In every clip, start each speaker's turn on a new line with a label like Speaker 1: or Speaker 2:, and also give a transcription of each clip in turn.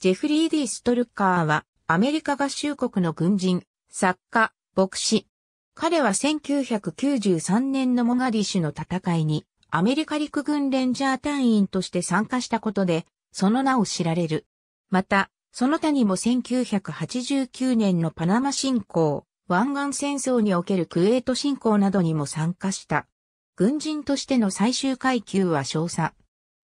Speaker 1: ジェフリー・ディ・ストルッカーは、アメリカ合衆国の軍人、作家、牧師。彼は1993年のモガディシュの戦いに、アメリカ陸軍レンジャー隊員として参加したことで、その名を知られる。また、その他にも1989年のパナマ侵攻、湾岸戦争におけるクウェート侵攻などにも参加した。軍人としての最終階級は少佐。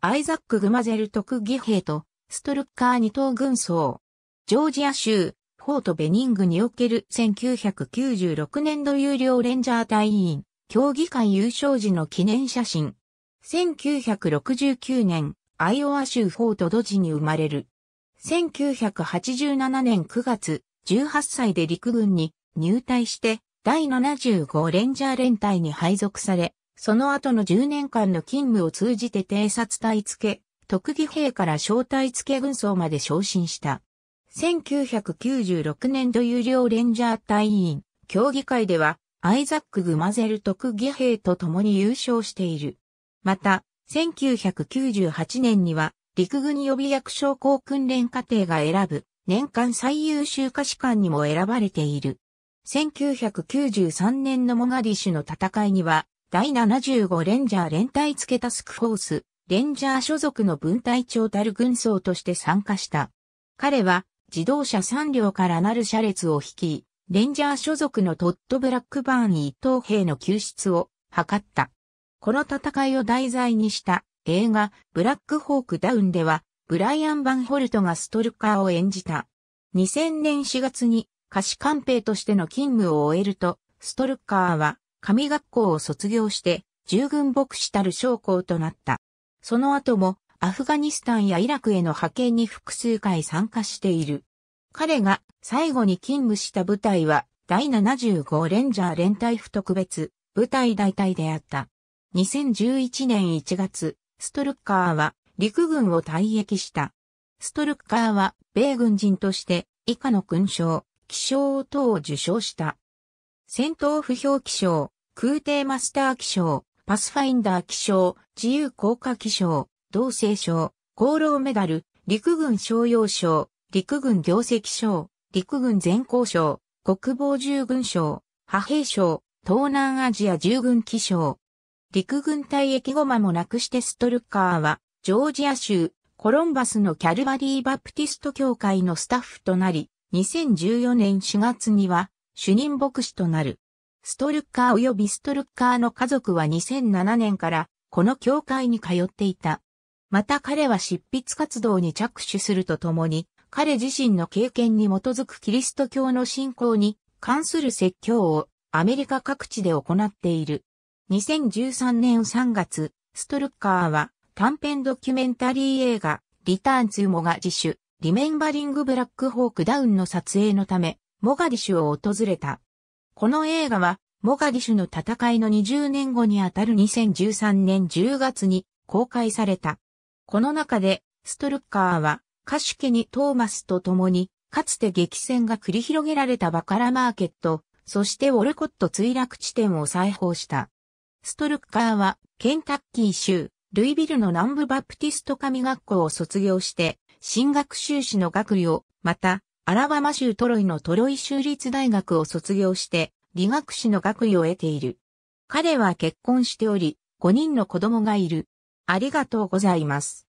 Speaker 1: アイザック・グマゼル特技兵とストルッカー二等軍曹。ジョージア州、フォートベニングにおける1996年度有料レンジャー隊員、競技会優勝時の記念写真。1969年、アイオワ州フォートドジに生まれる。1987年9月、18歳で陸軍に入隊して、第75レンジャー連隊に配属され、その後の10年間の勤務を通じて偵察隊付け、特技兵から招待付け軍曹まで昇進した。1996年度有料レンジャー隊員、競技会では、アイザック・グマゼル特技兵と共に優勝している。また、1998年には、陸軍予備役将校訓練課程が選ぶ、年間最優秀歌詞官にも選ばれている。1993年のモガディシュの戦いには、第75レンジャー連隊付けタスクフォース、レンジャー所属の分隊長たる軍曹として参加した。彼は自動車3両からなる車列を率い、レンジャー所属のトッド・ブラックバーン一等兵の救出を図った。この戦いを題材にした映画ブラックホークダウンではブライアン・バンホルトがストルカーを演じた。2000年4月に歌詞官兵としての勤務を終えると、ストルカーは神学校を卒業して従軍牧師たる将校となった。その後もアフガニスタンやイラクへの派遣に複数回参加している。彼が最後に勤務した部隊は第75レンジャー連隊不特別部隊大隊であった。2011年1月、ストルッカーは陸軍を退役した。ストルッカーは米軍人として以下の勲章、気象等を受賞した。戦闘不評気象、空挺マスター気象、パスファインダー気象、自由降下気象、同性賞、功労メダル、陸軍商用賞、陸軍業績賞、陸軍全校賞、国防従軍賞、派兵賞、東南アジア従軍気象。陸軍退役ゴマもなくしてストルッカーは、ジョージア州、コロンバスのキャルバリー・バプティスト教会のスタッフとなり、2014年4月には、主任牧師となる。ストルッカー及びストルッカーの家族は2007年からこの教会に通っていた。また彼は執筆活動に着手するとともに、彼自身の経験に基づくキリスト教の信仰に関する説教をアメリカ各地で行っている。2013年3月、ストルッカーは短編ドキュメンタリー映画、リターンツーモガ自主、ュ、リメンバリングブラックホークダウンの撮影のため、モガディシュを訪れた。この映画は、モガディシュの戦いの20年後にあたる2013年10月に公開された。この中で、ストルッカーは、カシュケにトーマスと共に、かつて激戦が繰り広げられたバカラマーケット、そしてウォルコット墜落地点を再放した。ストルッカーは、ケンタッキー州、ルイビルの南部バプティスト神学校を卒業して、新学修士の学位を、また、アラバマ州トロイのトロイ州立大学を卒業して、理学士の学位を得ている。彼は結婚しており、5人の子供がいる。ありがとうございます。